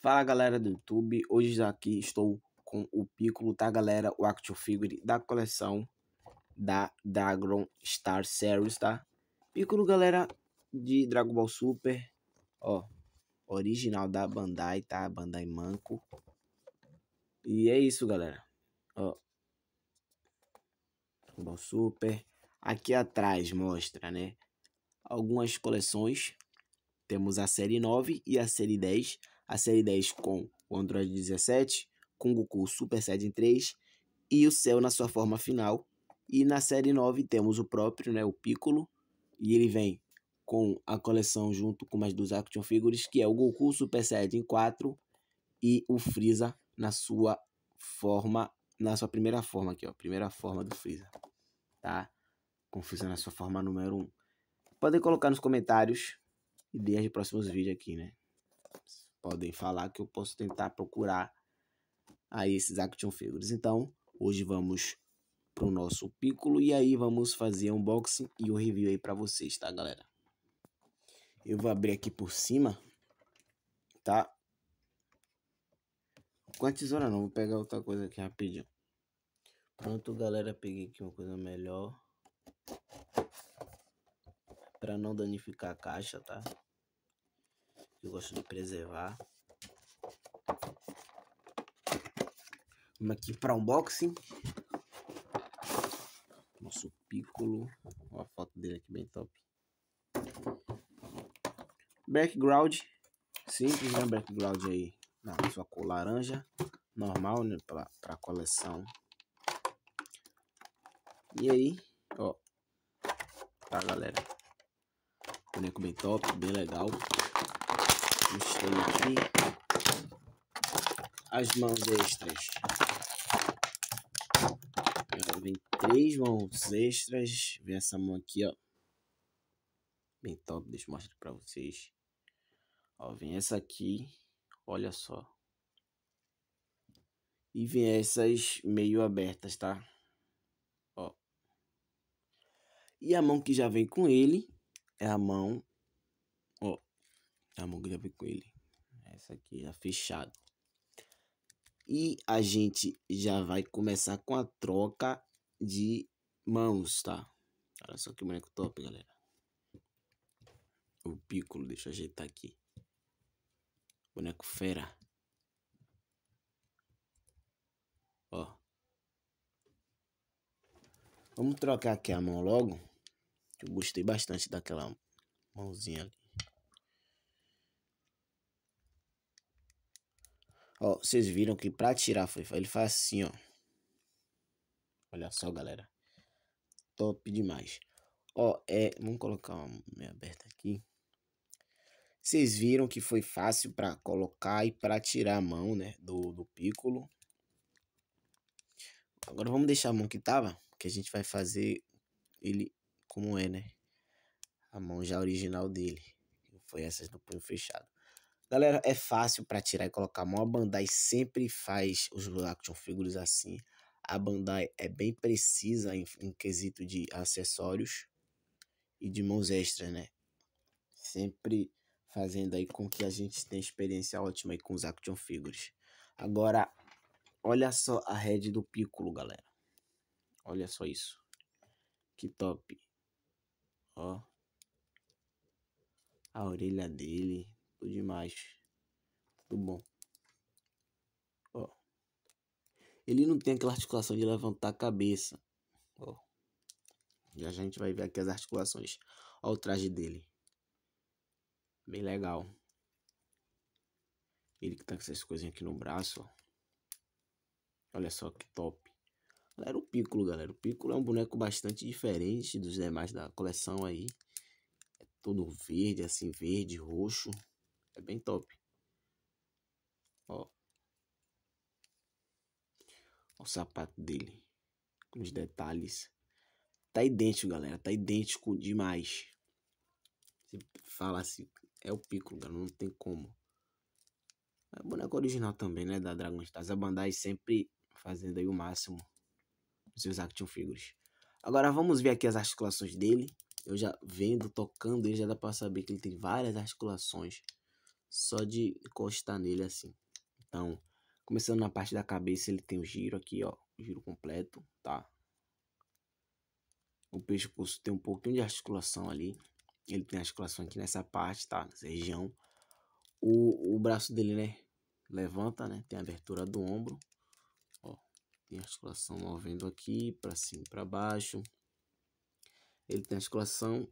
Fala galera do YouTube, hoje aqui estou com o Piccolo, tá galera? O Action Figure da coleção da Dragon Star Series, tá? Piccolo, galera, de Dragon Ball Super, ó, original da Bandai, tá? Bandai Manco. E é isso, galera, ó. Dragon Ball Super. Aqui atrás mostra, né? Algumas coleções. Temos a série 9 e a série 10 a série 10 com o Android 17, com Goku Super Saiyajin 3 e o Cell na sua forma final. E na série 9 temos o próprio, né, o Piccolo, e ele vem com a coleção junto com mais duas action figures, que é o Goku Super Saiyajin 4 e o Freeza na sua forma, na sua primeira forma aqui, ó, primeira forma do Freeza, tá? Com o Freeza na sua forma número 1. Podem colocar nos comentários ideias de próximos vídeos aqui, né? podem falar que eu posso tentar procurar aí esses action figures. Então, hoje vamos pro nosso Piccolo e aí vamos fazer unboxing e o review aí para vocês, tá, galera? Eu vou abrir aqui por cima, tá? Com a tesoura não, vou pegar outra coisa aqui rapidinho. Pronto, galera, peguei aqui uma coisa melhor. Pra não danificar a caixa, tá? Eu gosto de preservar. Vamos aqui para unboxing. Nosso Piccolo. Olha a foto dele aqui, bem top. Background. Simples, né? Background aí na sua cor laranja. Normal, né? para coleção. E aí, ó. Tá, galera. Boneco bem top, bem legal. Mas aqui as mãos extras. vem três mãos extras. Vem essa mão aqui, ó. Bem top, deixa eu mostrar pra vocês. Ó, vem essa aqui. Olha só. E vem essas meio abertas, tá? Ó. E a mão que já vem com ele é a mão a com ele Essa aqui já fechado. E a gente já vai começar com a troca de mãos, tá? Olha só que boneco top, galera. O Piccolo, deixa eu ajeitar aqui. Boneco fera. Ó. Vamos trocar aqui a mão logo. Eu gostei bastante daquela mãozinha ali. Ó, vocês viram que pra tirar foi, ele faz assim, ó. Olha só, galera. Top demais. Ó, é, vamos colocar uma meia aberta aqui. Vocês viram que foi fácil para colocar e para tirar a mão, né, do, do pícolo. Agora vamos deixar a mão que tava, que a gente vai fazer ele como é, né? A mão já original dele. Foi essa do punho fechado. Galera, é fácil para tirar e colocar a mão. A Bandai sempre faz os action figures assim. A Bandai é bem precisa em, em quesito de acessórios e de mãos extras, né? Sempre fazendo aí com que a gente tenha experiência ótima aí com os action figures. Agora, olha só a head do Piccolo, galera. Olha só isso. Que top. Ó. A orelha dele, tudo demais. Tudo bom. Ó. Ele não tem aquela articulação de levantar a cabeça. Ó. Já a gente vai ver aqui as articulações. Ó o traje dele. Bem legal. Ele que tá com essas coisinhas aqui no braço, ó. Olha só que top. Galera, o Piccolo, galera. O Piccolo é um boneco bastante diferente dos demais da coleção aí. É todo verde, assim, verde, roxo. É bem top. Ó. o sapato dele. Com os detalhes. Tá idêntico, galera. Tá idêntico demais. Se fala assim, é o Piccolo, galera. Não tem como. É boneco original também, né? Da Dragon Stars. A Bandai sempre fazendo aí o máximo seus action figures. Agora vamos ver aqui as articulações dele. Eu já vendo, tocando, ele já dá pra saber que ele tem várias articulações só de encostar nele assim. Então, começando na parte da cabeça, ele tem o giro aqui, ó, giro completo, tá? O pescoço tem um pouquinho de articulação ali. Ele tem articulação aqui nessa parte, tá? Nessa região. O, o braço dele, né? Levanta, né? Tem abertura do ombro. Ó, tem articulação movendo aqui, pra cima e pra baixo. Ele tem articulação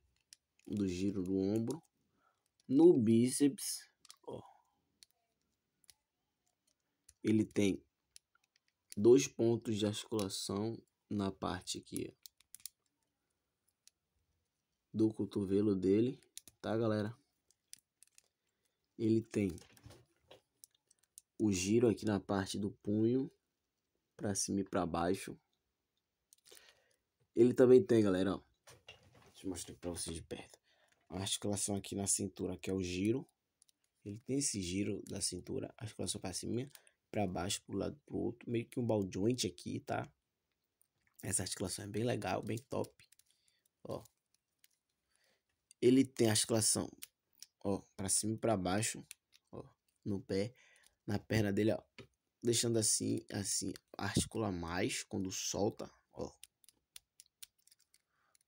do giro do ombro. No bíceps, ele tem dois pontos de articulação na parte aqui do cotovelo dele, tá galera? Ele tem o giro aqui na parte do punho, para cima e para baixo. Ele também tem, galera, ó, deixa eu mostrar para vocês de perto. A articulação aqui na cintura, que é o giro. Ele tem esse giro da cintura, articulação para cima para baixo, para o lado, para o outro, meio que um ball joint aqui, tá? Essa articulação é bem legal, bem top, ó. Ele tem a articulação, ó, para cima e para baixo, ó, no pé, na perna dele, ó, deixando assim, assim, articula mais quando solta, ó.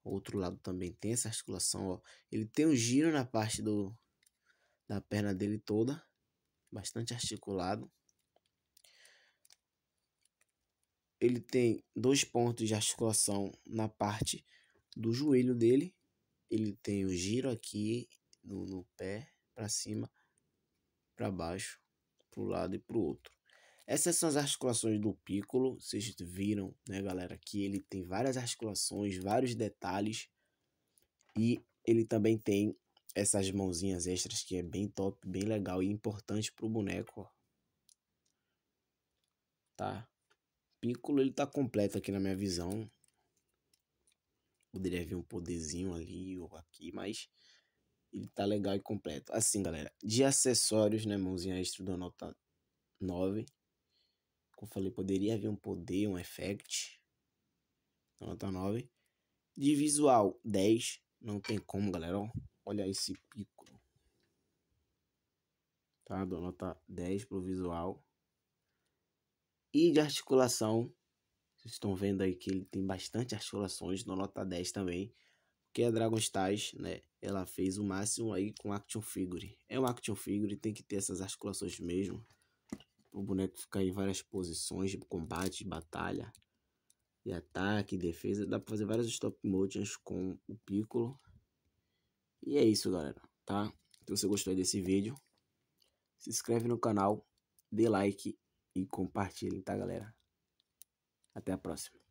O outro lado também tem essa articulação, ó. Ele tem um giro na parte do da perna dele toda, bastante articulado. ele tem dois pontos de articulação na parte do joelho dele. Ele tem o giro aqui no, no pé, para cima, para baixo, para o lado e para o outro. Essas são as articulações do pícolo. Vocês viram, né, galera, que ele tem várias articulações, vários detalhes. E ele também tem essas mãozinhas extras que é bem top, bem legal e importante pro boneco. Tá? Piccolo ele tá completo aqui na minha visão. Poderia vir um poderzinho ali ou aqui, mas ele tá legal e completo. Assim, galera, de acessórios, né, mãozinha extra da nota 9. Como eu falei, poderia vir um poder, um effect. Nota 9. De visual, 10. Não tem como, galera, Olha esse pico. Tá, dou nota 10 pro visual e de articulação. Vocês estão vendo aí que ele tem bastante articulações, no nota 10 também. Porque a Dragon Stars, né, ela fez o máximo aí com Action Figure. É um Action Figure, tem que ter essas articulações mesmo. O boneco ficar em várias posições de combate, de batalha, e ataque, defesa. Dá pra fazer várias stop motions com o Piccolo. E é isso, galera, tá? Se você gostou desse vídeo, se inscreve no canal, dê like e compartilhem, tá, galera? Até a próxima.